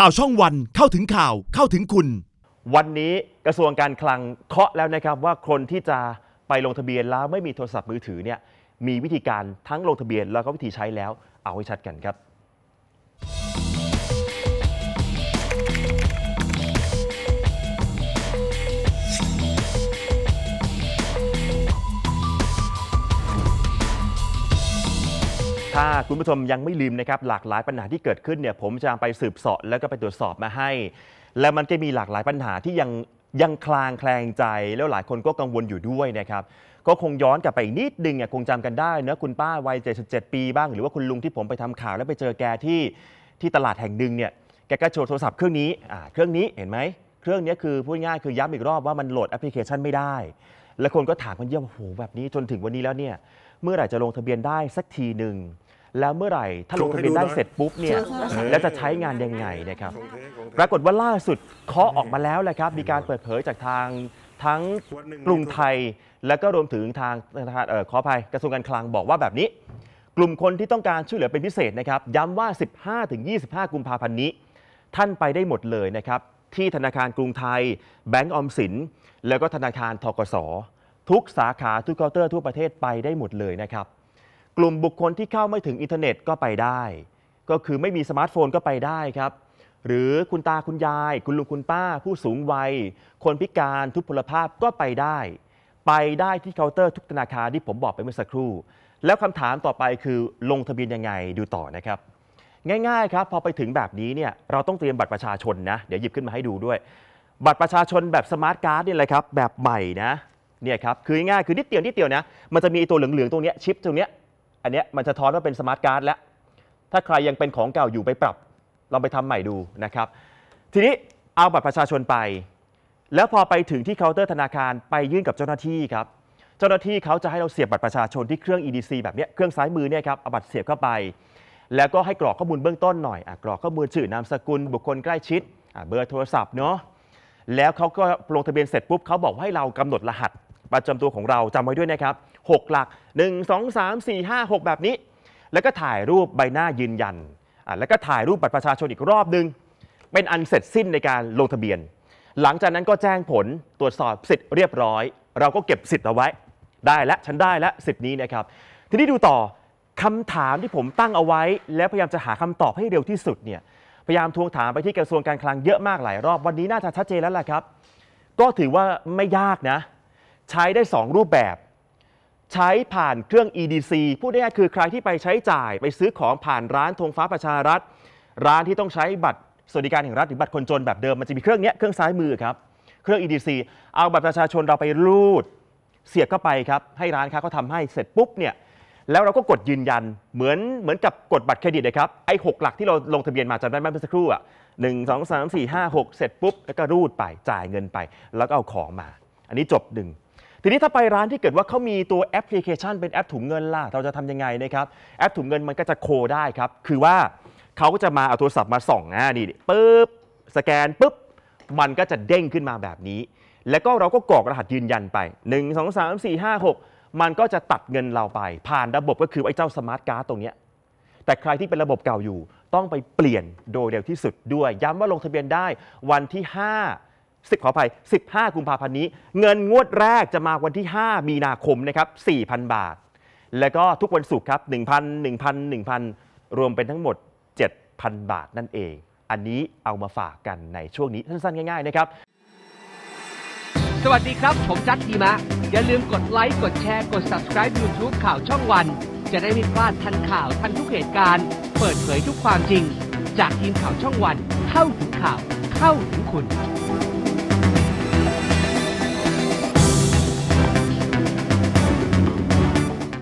ข่าวช่องวันเข้าถึงข่าวเข้าถึงคุณ วันนี้กระทรวงการคลังเคาะแล้วนะครับว่าคนที่จะไปลงทะเบียนแล้วไม่มีโทรศัพท์มือถือเนี่ย มีวิธีการทั้งลงทะเบียนแล้วก็วิธีใช้แล้ว เอาให้ชัดกันครับ้าคุณผู้ชมยังไม่ลืมนะครับหลากหลายปัญหาที่เกิดขึ้นเนี่ยผมจะไปสืบเสาะแล้วก็ไปตรวจสอบมาให้ แล้วมันก็มีหลากหลายปัญหาที่ยังยังคลางแคลงใจ แล้วหลายคนก็กังวลอยู่ด้วยนะครับก็คงย้อนกลับไปนิดนึงอ่ะคงจำกันได้เนะคุณป้าวัย77 ปีบ้าง หรือว่าคุณลุงที่ผมไปทำข่าวแล้วไปเจอแกที่ที่ตลาดแห่งหนึ่งเนี่ยแกก็โชว์โทรศัพท์เครื่องนี้อ่าเครื่องนี้เห็นไหมเครื่องนี้คือพูดง่ายคือย้ำอีกรอบว่ามันโหลดแอปพลิเคชันไม่ได้ และคนก็ถามกันเยอะว่ยมโหแบบนี้จนถึงวันนี้แล้วเนี่ยเมื่อไหร่จะลงทะเบียนได้สักทีหนึ่งแล้วเมื่อไหร่ ถ้าลงทะเบียนได้เสร็จปุ๊บเนี่ยแล้วจะใช้งานยังไงนะครับ ปรากฏว่าล่าสุดเคาะออกมาแล้วแหละครับ มีการเปิดเผยจากทางทั้งกรุงไทย และก็รวมถึงทางขออภัยกระทรวงการคลังบอกว่าแบบนี้ กลุ่มคนที่ต้องการช่วยเหลือเป็นพิเศษนะครับ ย้ำว่า 15-25 กุมภาพันธ์นี้ ท่านไปได้หมดเลยนะครับ ที่ธนาคารกรุงไทย แบงก์ออมสินแล้วก็ธนาคารทกศทุกสาขาทุกเคาน์เตอร์ ทั่วประเทศไปได้หมดเลยนะครับกลุ่มบุคคลที่เข้าไม่ถึงอินเทอร์เน็ตก็ไปได้ ก็คือไม่มีสมาร์ทโฟนก็ไปได้ครับ หรือคุณตาคุณยาย คุณลุงคุณป้า ผู้สูงวัย คนพิการทุพพลภาพก็ไปได้ ไปได้ที่เคาน์เตอร์ทุกธนาคารที่ผมบอกไปเมื่อสักครู่ แล้วคำถามต่อไปคือ ลงทะเบียนยังไงดูต่อนะครับ ง่ายๆครับพอไปถึงแบบนี้เนี่ยเราต้องเตรียมบัตรประชาชนนะเดี๋ยวหยิบขึ้นมาให้ดูด้วย บัตรประชาชนแบบสมาร์ทการ์ดนี่แหละครับ แบบใหม่นะเนี่ยครับคือง่ายคือนิดเดียวนิดเดียวนะมันจะมีตัวเหลืองๆตรงนี้ชิปตรงนี้อันนี้มันจะท้อนว่าเป็นสมาร์ทการ์ดแล้ว ถ้าใครยังเป็นของเก่าอยู่ไปปรับ ลองไปทำใหม่ดูนะครับ ทีนี้เอาบัตรประชาชนไป แล้วพอไปถึงที่เคาน์เตอร์ธนาคารไปยื่นกับเจ้าหน้าที่ครับ เจ้าหน้าที่เขาจะให้เราเสียบบัตรประชาชนที่เครื่อง EDC แบบนี้เครื่องซ้ายมือเนี่ยครับเอาบัตรเสียบเข้าไป แล้วก็ให้กรอกข้อมูลเบื้องต้นหน่อยอกรอกข้อมูลชื่อนามสกุล บุคคลใกล้ชิดเบอร์โทรศัพท์เนาะ แล้วเขาก็ลงทะเบียนเสร็จปุ๊บเขาบอกให้เรากำหนดรหัสประจำตัวของเราจำไว้ด้วยนะครับ6 หลัก 1 2 3 4 5 6 แบบนี้ แล้วก็ถ่ายรูปใบหน้ายืนยัน แล้วก็ถ่ายรูปบัตรประชาชนอีกรอบหนึ่งเป็นอันเสร็จสิ้นในการลงทะเบียน หลังจากนั้นก็แจ้งผลตรวจสอบสิทธิ์เรียบร้อย เราก็เก็บสิทธิ์เอาไว้ ได้และฉันได้และสิทธิ์นี้นะครับ ทีนี้ดูต่อคำถามที่ผมตั้งเอาไว้ แล้วพยายามจะหาคำตอบให้เร็วที่สุดเนี่ยพยายามทวงถามไปที่กระทรวงการคลังเยอะมากหลาย รอบวันนี้น่าจะชัดเจนแล้วล่ะครับ ก็ถือว่าไม่ยากนะใช้ได้ 2 รูปแบบใช้ผ่านเครื่อง EDC พูดง่ายๆคือใครที่ไปใช้จ่ายไปซื้อของผ่านร้านธงฟ้าประชารัฐ ร้านที่ต้องใช้บัตรสวัสดิการแห่งรัฐหรือบัตรคนจน แบบเดิม มันจะมีเครื่องนี้เครื่องซ้ายมือครับเครื่อง EDC เอาบัตรประชาชนเราไปรูดเสียบเข้าไปครับให้ร้านค้าเขาทำให้เสร็จปุ๊บเนี่ยแล้วเราก็กดยืนยันเหมือนเหมือนกับกดบัตรเครดิตเลยครับไอ้หหลักที่เราลงทะเบียนมาจำได้ไหมเมื่อสักครู่อ่ะหนึ่งสองสามสี่ห้าหกเสร็จปุ๊บแล้วก็รูดไปจ่ายเงินไปแล้วก็เอาของมา อันนี้จบหนึ่งทีนี้ถ้าไปร้านที่เกิดว่าเขามีตัวแอปพลิเคชันเป็นแอปถุงเงินล่ะ เราจะทำยังไงนะครับ แอปถุงเงินมันก็จะโคได้ครับ คือว่าเขาก็จะมาเอาโทรศัพท์มาส่องอ่านี่ปึ๊บสแกนปึ๊บมันก็จะเด้งขึ้นมาแบบนี้ แล้วก็เราก็กรอกรหัสยืนยันไป 1 2 3 4 5 6 มันก็จะตัดเงินเราไป ผ่านระบบก็คือไอ้เจ้าสมาร์ทการ์ดตรงนี้แต่ใครที่เป็นระบบเก่าอยู่ ต้องไปเปลี่ยนโดยเร็วที่สุดด้วย ย้ำว่าลงทะเบียนได้วันที่5 10ขออภัย 15 กุมภาพันธ์นี้ เงินงวดแรกจะมาวันที่ 5 มีนาคมนะครับ 4,000 บาท แล้วก็ทุกวันศุกร์ครับ 1,000 1,000 1,000 รวมเป็นทั้งหมด 7,000 บาทนั่นเอง อันนี้เอามาฝากกันในช่วงนี้สั้นๆ ง่าย ๆ นะครับ สวัสดีครับ ผมจัดดีมะ อย่าลืมกดไลค์ กดแชร์ กด subscribe YouTube ข่าวช่องวัน จะได้ไม่พลาดทันข่าวทันทุกเหตุการณ์ เปิดเผยทุกความจริง จากทีมข่าวช่องวันเข้าถึงข่าวเข้าถึงคุณ